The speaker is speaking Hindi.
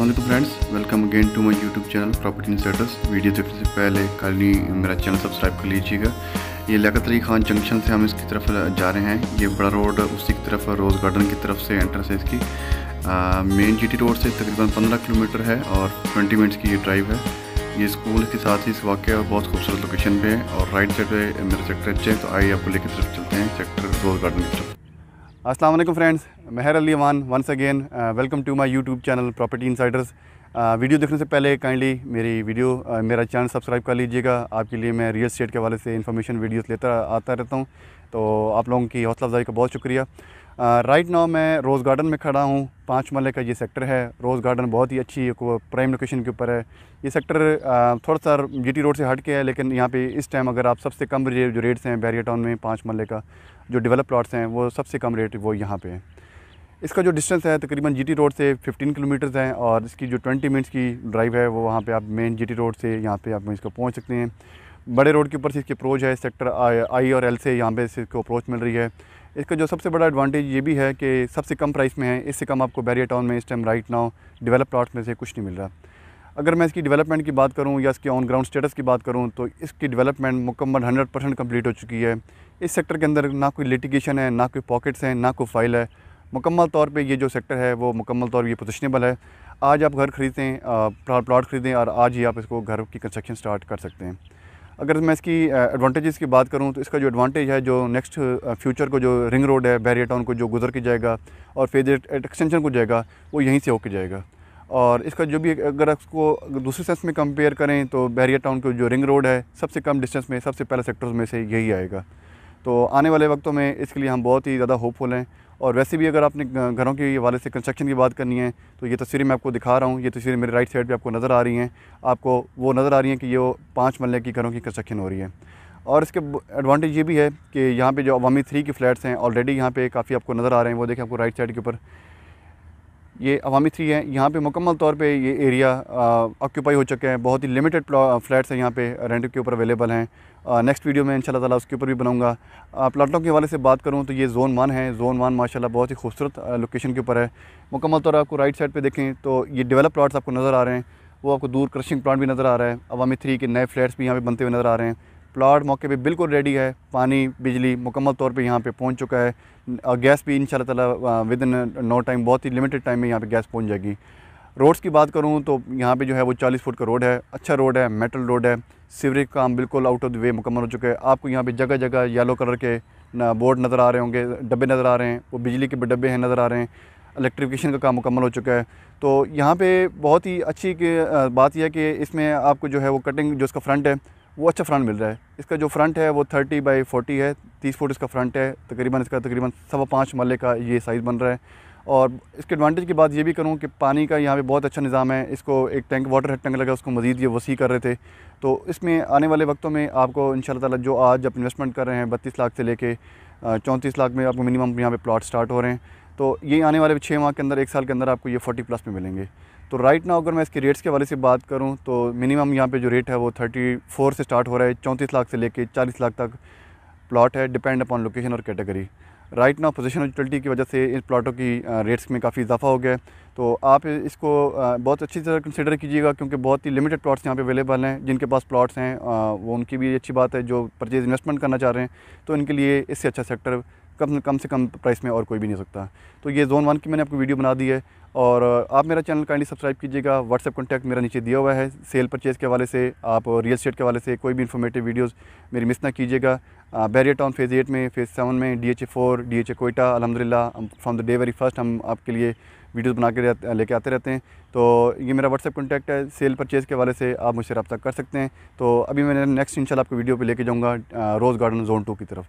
Aslam friends welcome again to my YouTube channel property status video देखने से पहले कल ही मेरा चैनल सब्सक्राइब कर लीजिएगा ये लगत अली खान जंक्शन से हम इसकी तरफ जा रहे हैं ये बड़ा रोड उसी की तरफ रोज़ गार्डन की तरफ से एंट्रेंस है इसकी मेन जीटी रोड से तकरीबन 15 किलोमीटर है और 20 मिनट्स की ये ड्राइव है ये स्कूल के साथ ही इस और बहुत खूबसूरत लोकेशन पर है और राइट साइड पर मेरा सेक्टर अच्छे तो आइए आपको लेकर तरफ चलते हैं सेक्टर रोज़ गार्डन की तरफ अस्सलाम वालेकुम friends Mehar Ali Aman once again welcome to my YouTube channel property insiders video देखने से पहले काइंडली मेरी वीडियो uh, मेरा चैनल सब्सक्राइब कर लीजिएगा आपके लिए मैं रियल स्टेट के हवाले से इन्फॉर्मेशन वीडियोस लेता आता रहता हूँ तो आप लोगों की हौसला अफजाई का बहुत शुक्रिया राइट uh, नाउ right मैं रोज़ गार्डन में खड़ा हूँ पाँच मल्ले का ये सेक्टर है रोज़ गार्डन बहुत ही अच्छी प्राइम लोकेशन के ऊपर है ये सेक्टर uh, थोड़ा सा जी रोड से हट के है लेकिन यहाँ पे इस टाइम अगर आप सबसे कम जो रेट्स हैं बैरिया टाउन में पाँच मल्ले का जो डेवलप प्लाट्स हैं वो सबसे कम रेट वो यहाँ पे है इसका जो डिस्टेंस है तकरीबन जीटी रोड से 15 किलोमीटर्स है और इसकी जो 20 मिनट्स की ड्राइव है वो वहाँ पे आप मेन जीटी रोड से यहाँ पे आप इसको पहुँच सकते हैं बड़े रोड के ऊपर से इसकी अप्रोच है सेक्टर आई और एल से यहाँ पे इसको अप्रोच मिल रही है इसका जो सबसे बड़ा एडवांटेज ये भी है कि सबसे कम प्राइस में है इससे कम आपको बैरिया टाउन में इस time right now develop plots में से कुछ नहीं मिल रहा अगर मैं इसकी डेवलपमेंट की बात करूं या इसके ऑन ग्राउंड स्टेटस की बात करूं तो इसकी डेवलपमेंट मुकम्मल 100 परसेंट कम्प्लीट हो चुकी है इस सेक्टर के अंदर ना कोई लिटिगेशन है ना कोई पॉकेट्स हैं ना कोई फाइल है मुकम्मल तौर पे ये जो सेक्टर है वो मुकम्मल तौर पर ये पोजिशनेबल है आज आप घर ख़रीदें प्लाट ख़रीदें और आज ही आप इसको घर की कंस्ट्रक्शन स्टार्ट कर सकते हैं अगर मैं इसकी एडवांटेजेस की बात करूं तो इसका जो एडवांटेज है जो नेक्स्ट फ्यूचर को जो रिंग रोड है बैरिया टाउन को जो गुजर के जाएगा और फेज एक्सटेंशन को जाएगा वो यहीं से होके जाएगा और इसका जो भी अगर उसको दूसरे सेंस में कंपेयर करें तो बहरिया टाउन के जो रिंग रोड है सबसे कम डिस्टेंस में सबसे पहले सेक्टर्स में से यही आएगा तो आने वाले वक्तों में इसके लिए हम बहुत ही ज़्यादा होपफुल हैं और वैसे भी अगर आपने घरों के हवाले से कंस्ट्रक्शन की बात करनी है तो ये तस्वीरें मैं आपको दिखा रहा हूँ ये तस्वीरें मेरे राइट साइड पर आपको नज़र आ रही हैं आपको वो नज़र आ रही हैं कि ये पाँच मल्ले की घरों की कंस्ट्रक्शन हो रही है और इसके एडवांटेज ये भी है कि यहाँ पे जो अवामी थ्री के फ्लैट्स हैं ऑलरेडी यहाँ पे काफ़ी आपको नज़र आ रहे हैं वो देखें आपको राइट साइड के ऊपर ये अवामी थ्री है यहाँ पे मुकम्मल तौर पे ये एरिया ऑक्यूपाई हो चुके हैं बहुत ही लिमिटेड फ्लैट्स हैं यहाँ पे रेंट के ऊपर अवेलेबल हैं नेक्स्ट वीडियो में इंशाल्लाह ताला उसके ऊपर भी बनाऊंगा प्लाटों के हवाले से बात करूँ तो ये जोन वन है जोन वन माशाल्लाह बहुत ही खूबसूरत लोकेशन के ऊपर है मुकम्मल तौर आपको राइट साइड पर देखें तो ये डेवलप प्लाट्स आपको नज़र आ रहे हैं वो आपको दूर क्रशिंग प्लांट भी नज़र आ रहा है अवामी थ्री के नए फ्लैट्स भी यहाँ पर बनते हुए नज़र आ रहे हैं प्लाट मौके पर बिल्कुल रेडी है पानी बिजली मुकम्मल तौर पर यहाँ पर पहुँच चुका है और गैस भी इन ताला विद इन नो टाइम बहुत ही लिमिटेड टाइम में यहाँ पर गैस पहुँच जाएगी रोड्स की बात करूँ तो यहाँ पे जो है वो 40 फुट का रोड है अच्छा रोड है मेटल रोड है सीवरेज काम बिल्कुल आउट ऑफ द वे मुकम्मल हो चुका है आपको यहाँ पे जगह जगह येलो कलर के बोर्ड नज़र आ रहे होंगे डब्बे नज़र आ रहे हैं वो बिजली के डब्बे हैं नज़र आ रहे हैं इलेक्ट्रिफिकेशन का काम मुकम्मल हो चुका है तो यहाँ पर बहुत ही अच्छी बात यह है कि इसमें आपको जो है वो कटिंग जो इसका फ्रंट है वो अच्छा फ्रंट मिल रहा है इसका जो फ्रंट है वो थर्टी बाई फोर्टी है तीस फुट इसका फ्रंट है तकरीबन इसका तकरीबन सवा पाँच मल्ले का ये साइज़ बन रहा है और इसके एडवांटेज की बात ये भी करूँ कि पानी का यहाँ पे बहुत अच्छा निज़ाम है इसको एक टैंक वाटर हेड टैंक लगा उसको मज़ीद ये वसी कर रहे थे तो इसमें आने वाले वक्तों में आपको इन तला जो आज आप इन्वेस्टमेंट कर रहे हैं बत्तीस लाख से लेके चौंतीस लाख में आपको मिनिमम यहाँ पर प्लाट स्टार्ट हो रहे हैं तो ये आने वाले छः माह के अंदर एक साल के अंदर आपको ये फोर्टी प्लस में मिलेंगे तो राइट ना अगर मैं इसके रेट्स के वाले से बात करूँ तो मिनिमम यहाँ पे जो रेट है वो थर्टी फोर से स्टार्ट हो रहा है चौंतीस लाख से लेकर चालीस लाख तक प्लाट है डिपेंड अपॉन लोकेशन और category right now position utility की वजह से इन प्लाटों की रेट्स में काफ़ी इजाफा हो गया तो आप इसको बहुत अच्छी तरह कंसिडर कीजिएगा क्योंकि बहुत ही लिमिटेड प्लाट्स यहाँ पे अवेलेबल हैं जिनके पास प्लाट्स हैं वो उनकी भी अच्छी बात है जो परचेज़ इन्वेस्टमेंट करना चाह रहे हैं तो इनके लिए इससे अच्छा सेक्टर कम कम से कम प्राइस में और कोई भी नहीं सकता तो ये जोन वन की मैंने आपको वीडियो बना दी है और आप मेरा चैनल काइंडली सब्सक्राइब कीजिएगा व्हाट्सअप कॉन्टैक्ट मेरा नीचे दिया हुआ है सेल परचेज़ के वाले से आप रियल स्टेट के वाले से कोई भी इन्फॉर्मेटिव वीडियोज़ मेरी मिस ना कीजिएगा बैरियर टाउन फेज़ एट में फेज़ सेवन में D H A four D H A Quetta अलहमदिल्ला from the day very first हम आपके लिए वीडियोज़ बना के लेके आते रहते हैं तो ये मेरा व्हाट्सअप कॉन्टैक्ट है सेल परचेज़ के वाले से आप मुझसे रब्ता कर सकते हैं तो अभी मैं नेक्स्ट इंशाल्लाह आपको वीडियो पर लेके जाऊँगा रोज़ गार्डन जोन टू की तरफ